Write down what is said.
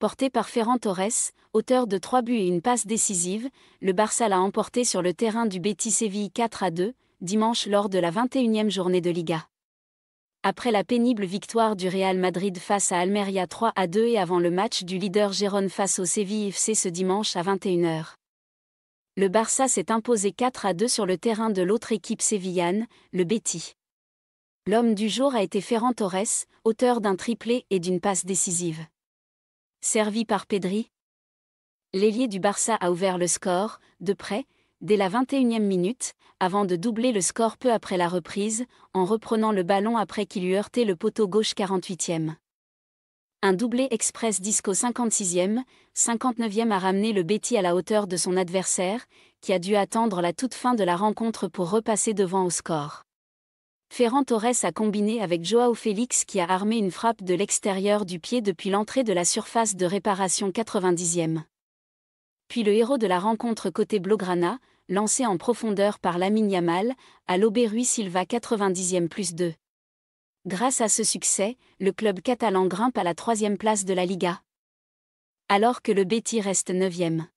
Porté par Ferran Torres, auteur de trois buts et une passe décisive, le Barça l'a emporté sur le terrain du Betis Séville 4 à 2, dimanche lors de la 21e journée de Liga. Après la pénible victoire du Real Madrid face à Almeria 3 à 2 et avant le match du leader Gérone face au Séville FC ce dimanche à 21h. Le Barça s'est imposé 4 à 2 sur le terrain de l'autre équipe sévillane, le Betis. L'homme du jour a été Ferran Torres, auteur d'un triplé et d'une passe décisive servi par Pedri. L'ailier du Barça a ouvert le score, de près, dès la 21e minute, avant de doubler le score peu après la reprise, en reprenant le ballon après qu'il eut heurté le poteau gauche 48e. Un doublé express disco 56e, 59e a ramené le Betty à la hauteur de son adversaire, qui a dû attendre la toute fin de la rencontre pour repasser devant au score. Ferran Torres a combiné avec Joao Félix qui a armé une frappe de l'extérieur du pied depuis l'entrée de la surface de réparation 90e. Puis le héros de la rencontre côté Blaugrana, lancé en profondeur par Lamine Yamal, à lobé Rui Silva 90e plus 2. Grâce à ce succès, le club catalan grimpe à la troisième place de la Liga. Alors que le Betty reste 9 neuvième.